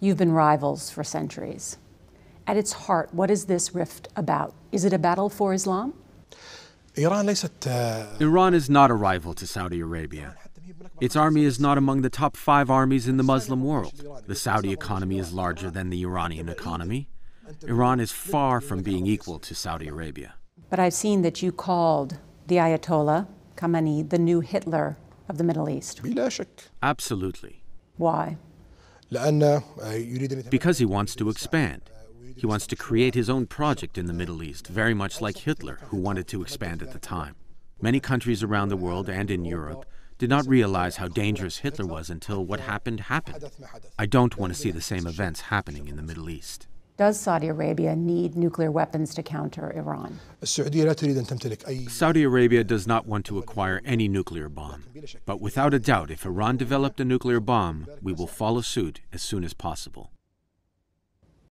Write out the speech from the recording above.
You've been rivals for centuries. At its heart, what is this rift about? Is it a battle for Islam? Uh, Iran is not a rival to Saudi Arabia. Its army is not among the top five armies in the Muslim world. The Saudi economy is larger than the Iranian economy. Iran is far from being equal to Saudi Arabia. But I've seen that you called the Ayatollah Khamenei the new Hitler of the Middle East. Absolutely. Why? Because he wants to expand. He wants to create his own project in the Middle East, very much like Hitler, who wanted to expand at the time. Many countries around the world and in Europe did not realize how dangerous Hitler was until what happened happened. I don't want to see the same events happening in the Middle East. Does Saudi Arabia need nuclear weapons to counter Iran? Saudi Arabia does not want to acquire any nuclear bomb. But without a doubt, if Iran developed a nuclear bomb, we will follow suit as soon as possible.